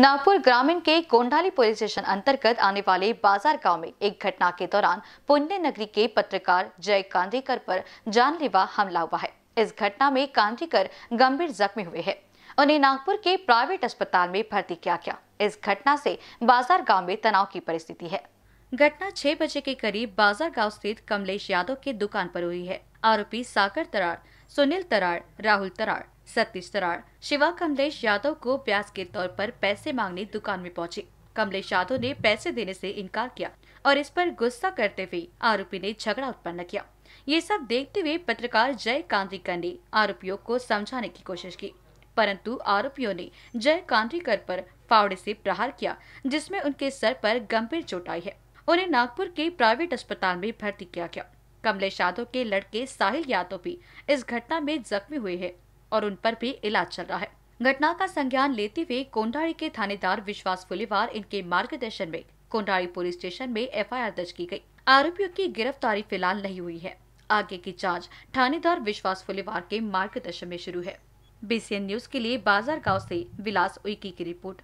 नागपुर ग्रामीण के कोंडाली police station अंतर्गत आने वाले बाजार गांव में एक घटना के दौरान पुण्य नगरी के पत्रकार जय कांदेकर पर जानलेवा हमला हुआ है इस घटना में कांदेकर गंभीर जख्मी हुए हैं उन्हें नागपुर के प्राइवेट अस्पताल में भर्ती किया गया इस घटना से बाजार गांव में तनाव की परिस्थिति है घटना छह बजे के करीब बाजार गाँव स्थित कमलेश यादव के दुकान पर हुई है आरोपी साकर तराड़ सुनील तराड़ राहुल तराड़ सतीश तराड़ शिवा कमलेश यादव को ब्याज के तौर पर पैसे मांगने दुकान में पहुंची कमलेश यादव ने पैसे देने से इनकार किया और इस पर गुस्सा करते हुए आरोपी ने झगड़ा उत्पन्न किया ये सब देखते हुए पत्रकार जय कांतिकर ने आरोपियों को समझाने की कोशिश की परंतु आरोपियों ने जय कांद्रिकर पर फावड़े से प्रहार किया जिसमें उनके सर पर गंभीर चोट आई है उन्हें नागपुर के प्राइवेट अस्पताल में भर्ती किया गया कमलेश यादव के लड़के साहिल यादव भी इस घटना में जख्मी हुए हैं और उन पर भी इलाज चल रहा है घटना का संज्ञान लेते हुए कोंडाड़ी के थानेदार विश्वास फुलेवार इनके मार्गदर्शन में कोंडाड़ी पुलिस स्टेशन में एफआईआर दर्ज की गई आरोपियों की गिरफ्तारी फिलहाल नहीं हुई है आगे की जांच थानेदार विश्वास फुलेवार के मार्गदर्शन में शुरू है बीसीएन न्यूज के लिए बाजार गाँव ऐसी विलास उइकी की रिपोर्ट